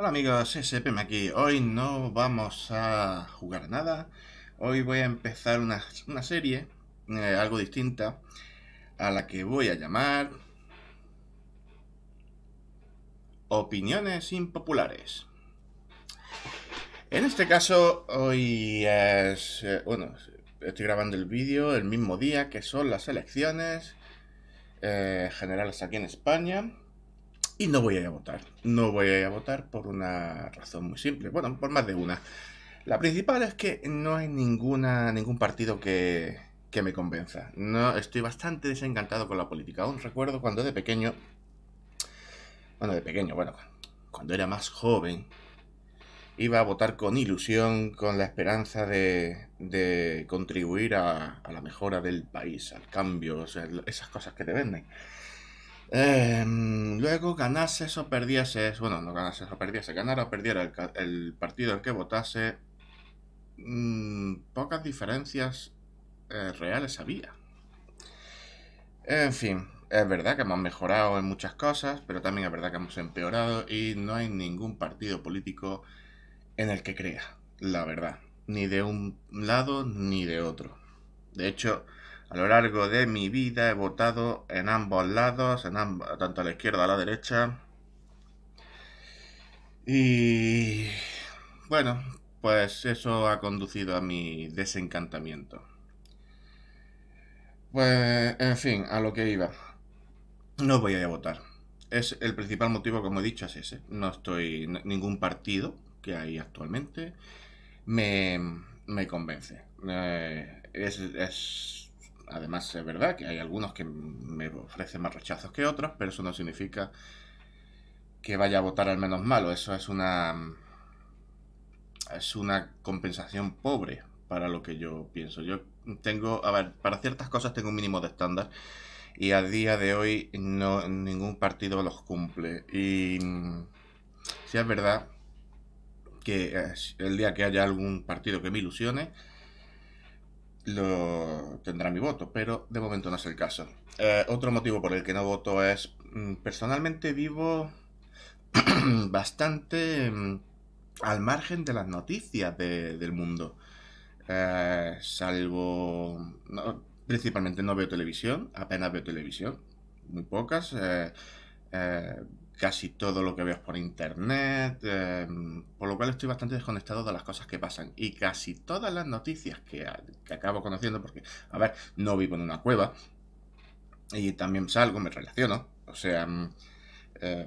Hola amigos, SPM aquí. Hoy no vamos a jugar nada. Hoy voy a empezar una, serie, eh, algo distinta, a la que voy a llamar... Opiniones impopulares. En este caso, hoy es... Eh, bueno, estoy grabando el vídeo el mismo día que son las elecciones eh, generales aquí en España y no voy a ir a votar. No voy a ir a votar por una razón muy simple. Bueno, por más de una. La principal es que no hay ninguna, ningún partido que, que me convenza. No, estoy bastante desencantado con la política. Aún recuerdo cuando de pequeño... Bueno, de pequeño, bueno, cuando era más joven, iba a votar con ilusión, con la esperanza de, de contribuir a, la mejora del país, al cambio, esas cosas que te venden. Em, luego ganases o perdieses, bueno, no ganases o perdieses, ganar o perdiera el, partido al que votase, mm, pocas diferencias eh, reales había. En fin, es verdad que hemos mejorado en muchas cosas, pero también es verdad que hemos empeorado y no hay ningún partido político en el que crea, la verdad, ni de un lado ni de otro. De hecho, a lo largo de mi vida he votado en ambos lados, en tanto a la izquierda como a la derecha. Y bueno, pues eso ha conducido a mi desencantamiento. Pues, en fin, a lo que iba. No voy a, votar. Es el principal motivo, como he dicho, es ese. No estoy ningún partido que hay actualmente me, me convence. Eh, es, es Además, es verdad que hay algunos que me ofrecen más rechazos que otros, pero eso no significa que vaya a votar al menos malo. Eso es una. Es una compensación pobre para lo que yo pienso. Yo tengo. A ver, para ciertas cosas tengo un mínimo de estándar. Y a día de hoy no, ningún partido los cumple. Y. Si es verdad que eh, el día que haya algún partido que me ilusione lo tendrá mi voto, pero de momento no es el caso. Eh, otro motivo por el que no voto es, mm, personalmente vivo bastante mm, al margen de las noticias del mundo. Eh, salvo... principalmente no veo televisión, apenas veo televisión, muy pocas. Eh, casi todo lo que veo por internet, em, por lo cual estoy bastante desconectado de las cosas que pasan. Y casi todas las noticias que, acabo conociendo, porque, a ver, no vivo en una cueva, y también salgo, me relaciono, o sea, em, eh,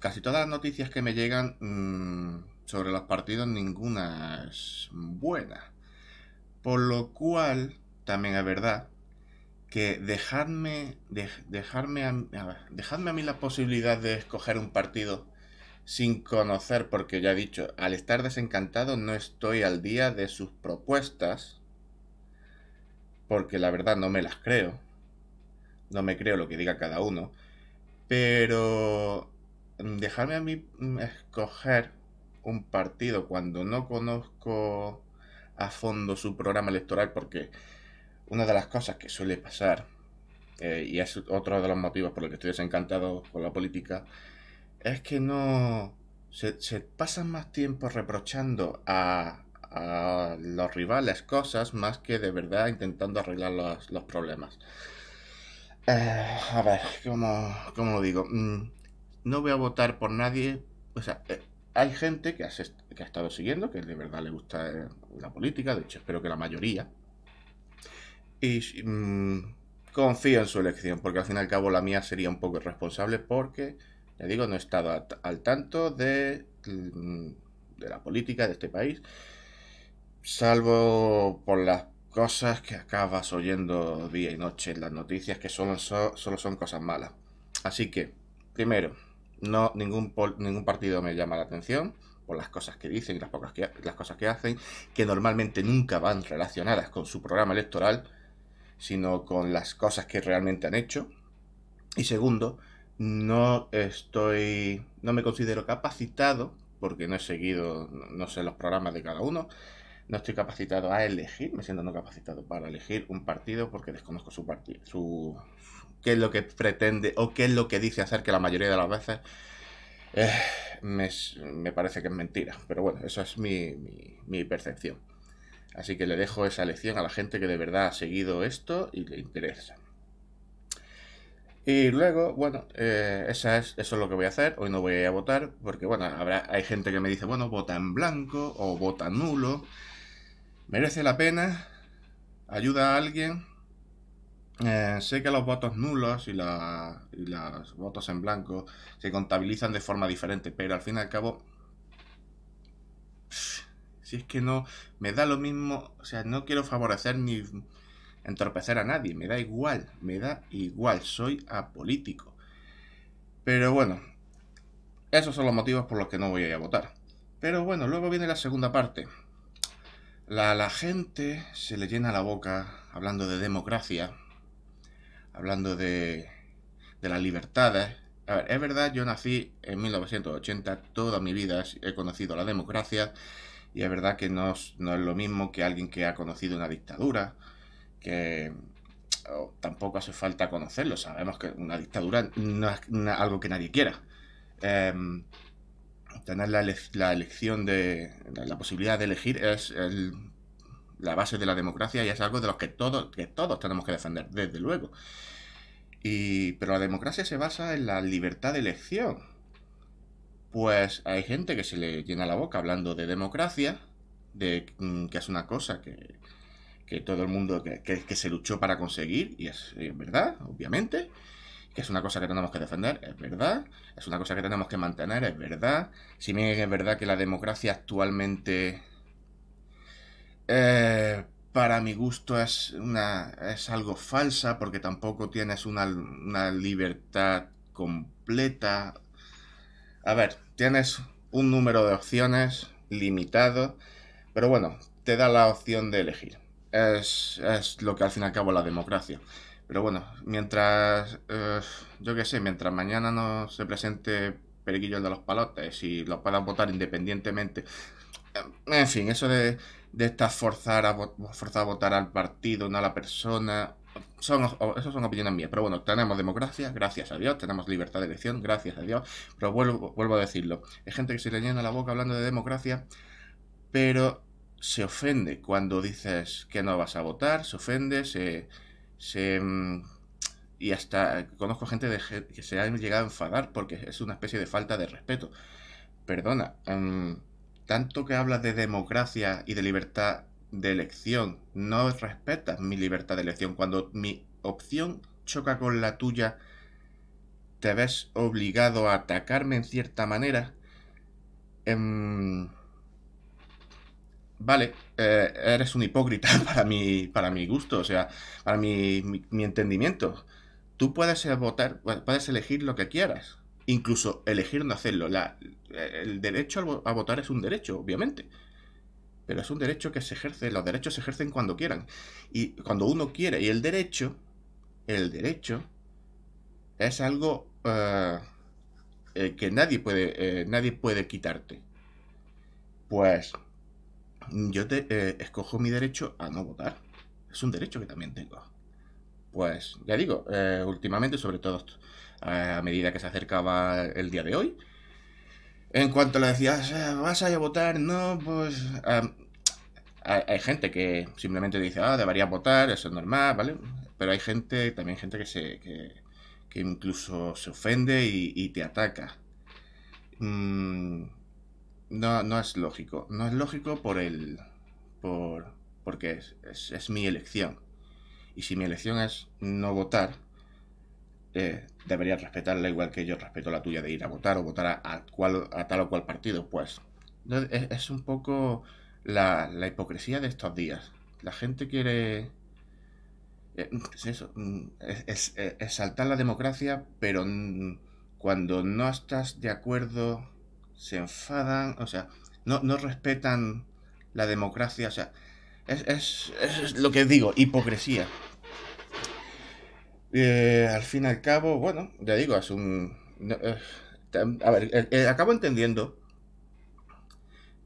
casi todas las noticias que me llegan mm, sobre los partidos, ninguna es buena. Por lo cual, también es verdad que dejarme, dejarme, a, a mí la posibilidad de escoger un partido sin conocer, porque ya he dicho, al estar desencantado no estoy al día de sus propuestas, porque la verdad no me las creo, no me creo lo que diga cada uno, pero mm, dejarme a mí mm, escoger un partido cuando no conozco a fondo su programa electoral, porque una de las cosas que suele pasar, eh, y es otro de los motivos por los que estoy desencantado con la política, es que no. Se, pasan más tiempo reprochando a, a, los rivales cosas más que de verdad intentando arreglar los, problemas. Eh, a ver, ¿cómo, lo digo? Mm, no voy a votar por nadie. O sea, eh, hay gente que, que ha estado siguiendo, que de verdad le gusta la política, de hecho espero que la mayoría, y mm, confío en su elección, porque al fin y al cabo la mía sería un poco irresponsable porque, ya digo, no he estado al tanto de, mm, de la política de este país, salvo por las cosas que acabas oyendo día y noche en las noticias, que solo, son cosas malas. Así que, primero, no, ningún, ningún partido me llama la atención por las cosas que dicen y las, pocas que, las cosas que hacen, que normalmente nunca van relacionadas con su programa electoral sino con las cosas que realmente han hecho. Y segundo, no estoy, no me considero capacitado, porque no he seguido, no sé, los programas de cada uno, no estoy capacitado a elegir, me siento no capacitado para elegir un partido porque desconozco su partido, su qué es lo que pretende o qué es lo que dice hacer que la mayoría de las veces eh, me, parece que es mentira. Pero bueno, esa es mi percepción. Así que le dejo esa lección a la gente que de verdad ha seguido esto y le interesa. Y luego, bueno, eh, es, eso es lo que voy a hacer. Hoy no voy a votar porque, bueno, habrá, hay gente que me dice, bueno, vota en blanco o vota nulo. ¿Merece la pena? ¿Ayuda a alguien? Eh, sé que los votos nulos y, y los votos en blanco se contabilizan de forma diferente, pero al fin y al cabo si es que no, me da lo mismo, o sea, no quiero favorecer ni entorpecer a nadie, me da igual, me da igual, soy apolítico. Pero bueno, esos son los motivos por los que no voy a ir a votar. Pero bueno, luego viene la segunda parte. La, la gente se le llena la boca hablando de democracia, hablando de, de las libertades, a ver, es verdad, yo nací en 1980, toda mi vida he conocido la democracia, y es verdad que no, es lo mismo que alguien que ha conocido una dictadura, que tampoco hace falta conocerlo. Sabemos que una dictadura no es algo que nadie quiera. Em, tener la, elección de la posibilidad de elegir es la base de la democracia y es algo de los que todos, que todos tenemos que defender, desde luego. Y, pero la democracia se basa en la libertad de elección pues hay gente que se le llena la boca hablando de democracia, de mm, que es una cosa que, todo el mundo, que, se luchó para conseguir, y es, verdad, obviamente, que es una cosa que tenemos que defender, es verdad, es una cosa que tenemos que mantener, es verdad, si bien es verdad que la democracia actualmente, eh, para mi gusto, es, una, es algo falsa, porque tampoco tienes una, una libertad completa a ver, tienes un número de opciones limitado, pero bueno, te da la opción de elegir. Es, lo que al fin y al cabo la democracia. Pero bueno, mientras, eh, yo qué sé, mientras mañana no se presente Periquillo de los Palotes y los puedan votar independientemente. Eh, en fin, eso de, estar estar forzar a, forzar a votar al partido, no a la persona, son, esas son opiniones mías, pero bueno, tenemos democracia, gracias a Dios, tenemos libertad de elección, gracias a Dios, pero vuelvo, a decirlo, hay gente que se le llena la boca hablando de democracia, pero se ofende cuando dices que no vas a votar, se ofende, se... Mm, y hasta conozco gente que se ha llegado a enfadar porque es una especie de falta de respeto. Perdona, mm, tanto que hablas de democracia y de libertad de elección, no respetas mi libertad de elección. Cuando mi opción choca con la tuya, te ves obligado a atacarme en cierta manera. Em, vale, eh, eres un hipócrita para mi, para mi gusto, o sea, para mi, entendimiento. Tú puedes votar, puedes elegir lo que quieras, incluso elegir no hacerlo. el derecho a votar es un derecho, obviamente pero es un derecho que se ejerce, los derechos se ejercen cuando quieran y cuando uno quiere. Y el derecho, el derecho es algo eh, eh, que nadie puede, eh, nadie puede quitarte. Pues yo te, escojo mi derecho a no votar. Es un derecho que también tengo. Pues ya digo, últimamente, sobre todo a medida que se acercaba el día de hoy, en cuanto le decías, ¿vas a ir a votar? No, pues hay, gente que simplemente dice, ah, debería votar, eso es normal, ¿vale? Pero hay gente, también gente que se. que, incluso se ofende y, te ataca. Mm, no, no es lógico. No es lógico por el. por. porque es, mi elección. Y si mi elección es no votar, eh, deberías respetarla igual que yo respeto la tuya de ir a votar o votar a, cual, a tal o cual partido. Pues es un poco la, hipocresía de estos días. La gente quiere eh, es eso, mm, eh, es, saltar la democracia, pero cuando no estás de acuerdo se enfadan, o sea, no, no respetan la democracia, o sea, es, lo que digo, hipocresía. Eh, al fin y al cabo, bueno, ya digo, es un... a ver, acabo entendiendo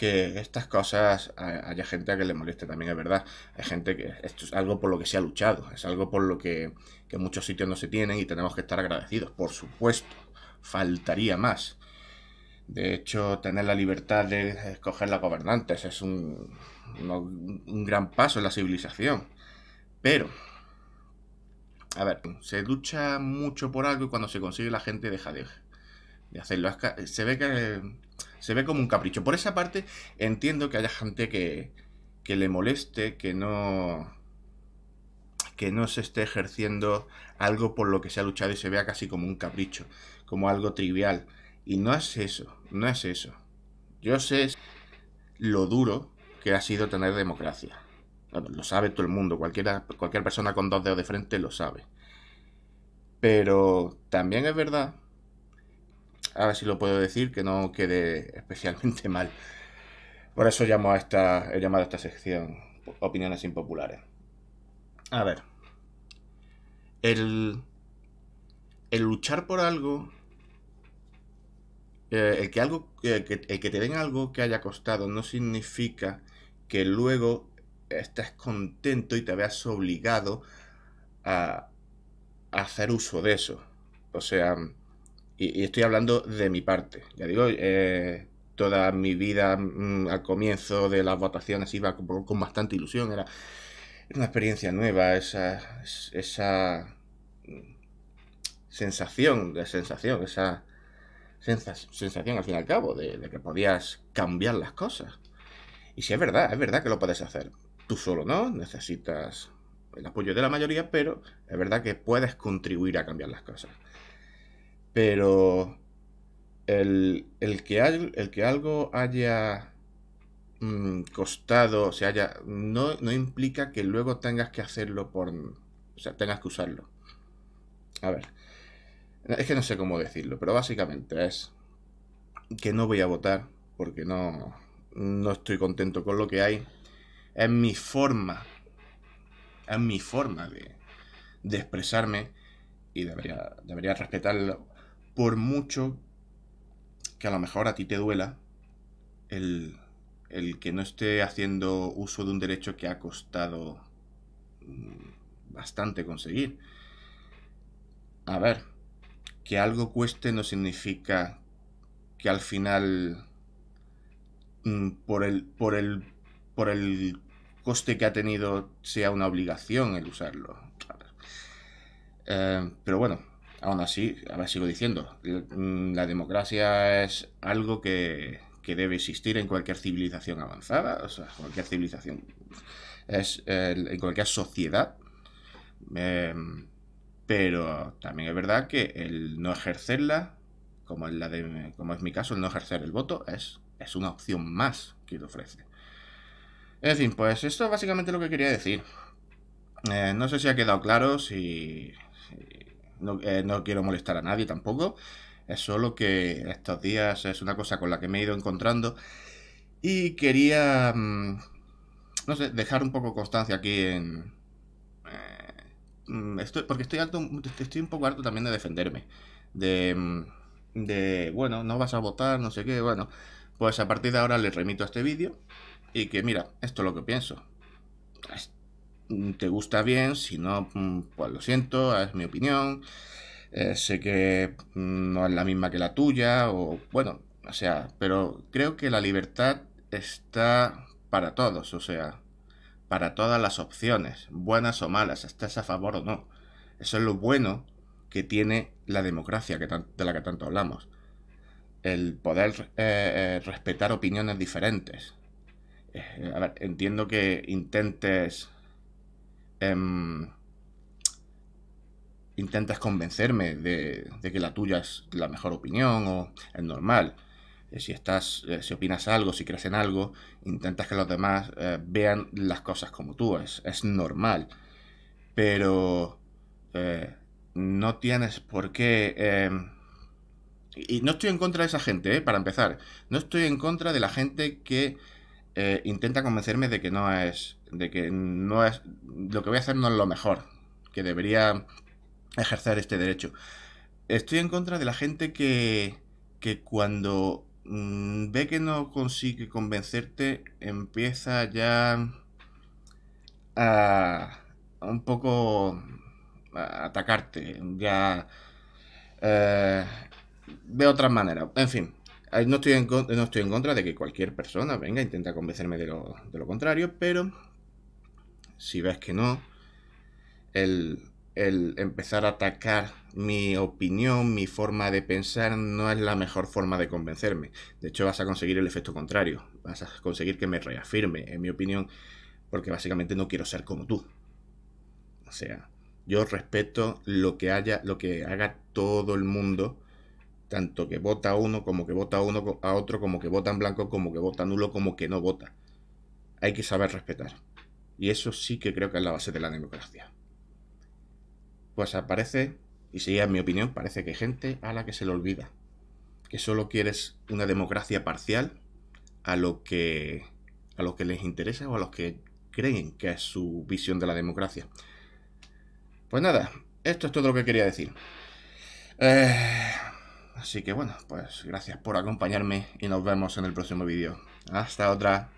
que estas cosas eh, haya gente a que le moleste también, es verdad. Hay gente que esto es algo por lo que se ha luchado, es algo por lo que, muchos sitios no se tienen y tenemos que estar agradecidos, por supuesto. Faltaría más. De hecho, tener la libertad de escoger la gobernante es un, un, un, gran paso en la civilización. Pero, a ver, se lucha mucho por algo y cuando se consigue la gente deja de, de hacerlo. Se ve que se ve como un capricho. Por esa parte, entiendo que haya gente que, le moleste, que no que no se esté ejerciendo algo por lo que se ha luchado y se vea casi como un capricho, como algo trivial. Y no es eso, no es eso. Yo sé lo duro que ha sido tener democracia. lo sabe todo el mundo, cualquiera, cualquier persona con dos dedos de frente lo sabe. Pero también es verdad a ver si lo puedo decir, que no quede especialmente mal. Por eso llamo a esta, he llamado a esta sección opiniones impopulares. A ver. El, el luchar por algo eh, el que algo eh, que te den algo que haya costado no significa que luego estés contento y te veas obligado a, hacer uso de eso. O sea, y, estoy hablando de mi parte. Ya digo, eh, toda mi vida mm, al comienzo de las votaciones iba con, bastante ilusión, era, una experiencia nueva, esa, esa sensación, sensación, esa sensación al fin y al cabo de, de, que podías cambiar las cosas. Y si es verdad, es verdad que lo puedes hacer. Tú solo no, necesitas el apoyo de la mayoría, pero es verdad que puedes contribuir a cambiar las cosas. Pero el, que, hay, el que algo haya mm, costado, o haya, no, implica que luego tengas que hacerlo por... O sea, tengas que usarlo. A ver. Es que no sé cómo decirlo, pero básicamente es que no voy a votar porque no, estoy contento con lo que hay. Es mi forma. Es mi forma de, expresarme y debería, debería respetarlo por mucho que a lo mejor a ti te duela el, que no esté haciendo uso de un derecho que ha costado mm, bastante conseguir. A ver, que algo cueste no significa que al final mm, por el por el por el coste que ha tenido sea una obligación el usarlo. Eh, pero bueno, Aún así, a sigo diciendo, mm, la democracia es algo que, debe existir en cualquier civilización avanzada, o sea, cualquier civilización, es en cualquier sociedad. Em, pero también es verdad que el no ejercerla, como, la como es mi caso, el no ejercer el voto, es, es una opción más que te ofrece. En fin, pues esto es básicamente lo que quería decir. Eh, no sé si ha quedado claro, si eh, no, quiero molestar a nadie tampoco. Es solo que estos días es una cosa con la que me he ido encontrando y quería, mm, no sé, dejar un poco constancia aquí en... Eh, mm, porque estoy, alto, estoy un poco harto también de defenderme. De, mm, de, bueno, no vas a votar, no sé qué, bueno. Pues a partir de ahora les remito a este vídeo y que, mira, esto es lo que pienso te gusta bien, si no, mm, pues lo siento, es mi opinión. Eh, sé que mm, no es la misma que la tuya, o bueno, o sea, pero creo que la libertad está para todos, o sea, para todas las opciones, buenas o malas, estás a favor o no. Eso es lo bueno que tiene la democracia que de la que tanto hablamos. El poder eh, eh, respetar opiniones diferentes. a ver, entiendo que intentes Em, intentas convencerme de, que la tuya es la mejor opinión o es normal. Eh, si estás, eh, si opinas algo, si crees en algo, intentas que los demás eh, vean las cosas como tú, es, es normal. Pero no tienes por qué. Em, y no estoy en contra de esa gente, para empezar. No estoy en contra de la gente que eh, intenta convencerme de que no es. de que no es. lo que voy a hacer no es lo mejor. Que debería ejercer este derecho. Estoy en contra de la gente que. que cuando mm, ve que no consigue convencerte. empieza ya. a. un poco. atacarte. Ya. Eh, de otra manera. En fin, no estoy, en, no estoy en contra de que cualquier persona venga, e intenta convencerme de lo, contrario, pero si ves que no, el, el empezar a atacar mi opinión, mi forma de pensar, no es la mejor forma de convencerme. De hecho, vas a conseguir el efecto contrario. Vas a conseguir que me reafirme en mi opinión, porque básicamente no quiero ser como tú. O sea, yo respeto lo que haya, lo que haga todo el mundo tanto que vota uno como que vota uno a otro, como que vota en blanco, como que vota nulo, como que no vota. Hay que saber respetar. Y eso sí que creo que es la base de la democracia. Pues aparece, y sería en mi opinión, parece que hay gente a la que se le olvida. Que solo quieres una democracia parcial a lo que. a los que les interesa o a los que creen que es su visión de la democracia. Pues nada, esto es todo lo que quería decir. Eh, Así que bueno, pues gracias por acompañarme y nos vemos en el próximo vídeo. Hasta otra.